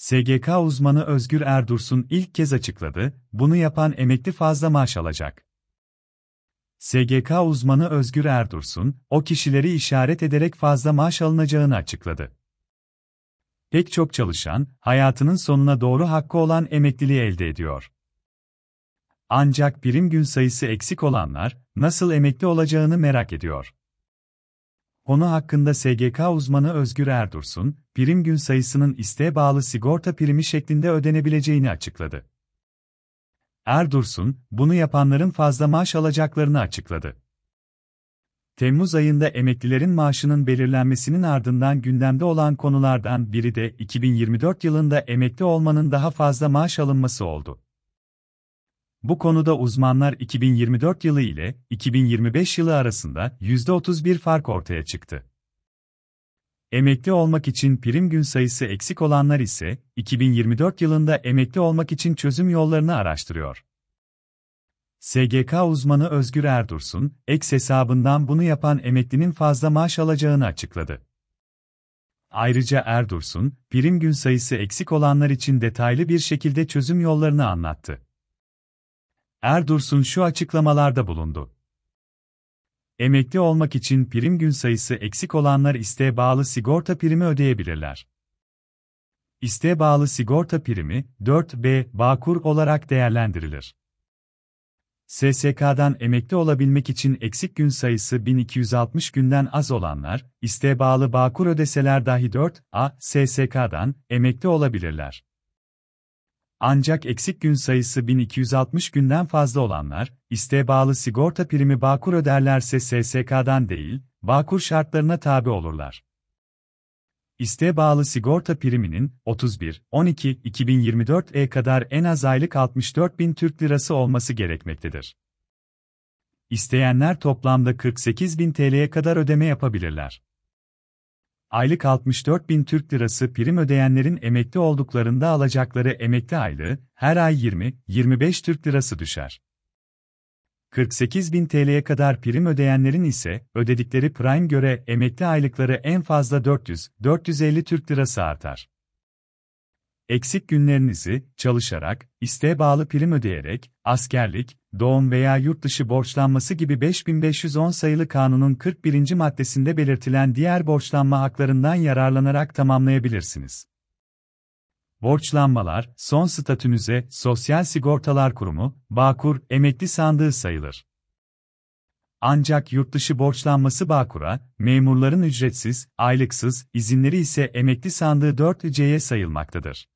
SGK uzmanı Özgür Erdursun ilk kez açıkladı, bunu yapan emekli fazla maaş alacak. SGK uzmanı Özgür Erdursun, o kişileri işaret ederek fazla maaş alınacağını açıkladı. Pek çok çalışan, hayatının sonuna doğru hakkı olan emekliliği elde ediyor. Ancak birim gün sayısı eksik olanlar, nasıl emekli olacağını merak ediyor. Konu hakkında SGK uzmanı Özgür Erdursun, prim gün sayısının isteğe bağlı sigorta primi şeklinde ödenebileceğini açıkladı. Erdursun, bunu yapanların fazla maaş alacaklarını açıkladı. Temmuz ayında emeklilerin maaşının belirlenmesinin ardından gündemde olan konulardan biri de 2024 yılında emekli olmanın daha fazla maaş alınması oldu. Bu konuda uzmanlar 2024 yılı ile 2025 yılı arasında %31 fark ortaya çıktı. Emekli olmak için prim gün sayısı eksik olanlar ise 2024 yılında emekli olmak için çözüm yollarını araştırıyor. SGK uzmanı Özgür Erdursun, ek hesabından bunu yapan emeklinin fazla maaş alacağını açıkladı. Ayrıca Erdursun, prim gün sayısı eksik olanlar için detaylı bir şekilde çözüm yollarını anlattı. Erdursun şu açıklamalarda bulundu. Emekli olmak için prim gün sayısı eksik olanlar isteğe bağlı sigorta primi ödeyebilirler. İsteğe bağlı sigorta primi 4B Bağkur olarak değerlendirilir. SSK'dan emekli olabilmek için eksik gün sayısı 1260 günden az olanlar, isteğe bağlı Bağkur ödeseler dahi 4A SSK'dan emekli olabilirler. Ancak eksik gün sayısı 1260 günden fazla olanlar, isteğe bağlı sigorta primi Bağkur öderlerse SSK'dan değil, Bağkur şartlarına tabi olurlar. İsteğe bağlı sigorta priminin 31, 12, 2024'e kadar en az aylık 64 bin Türk Lirası olması gerekmektedir. İsteyenler toplamda 48 bin TL'ye kadar ödeme yapabilirler aylık 64 bin Türk lirası prim ödeyenlerin emekli olduklarında alacakları emekli aylığı, her ay 20-25 Türk lirası düşer. 48 bin TL'ye kadar prim ödeyenlerin ise, ödedikleri prime göre emekli aylıkları en fazla 400-450 Türk lirası artar. Eksik günlerinizi, çalışarak, isteğe bağlı prim ödeyerek, askerlik, doğum veya yurt dışı borçlanması gibi 5510 sayılı kanunun 41. maddesinde belirtilen diğer borçlanma haklarından yararlanarak tamamlayabilirsiniz. Borçlanmalar, son statünüze Sosyal Sigortalar Kurumu, Bağkur, emekli sandığı sayılır. Ancak yurtdışı borçlanması Bağkur'a, memurların ücretsiz, aylıksız, izinleri ise emekli sandığı 4C'ye sayılmaktadır.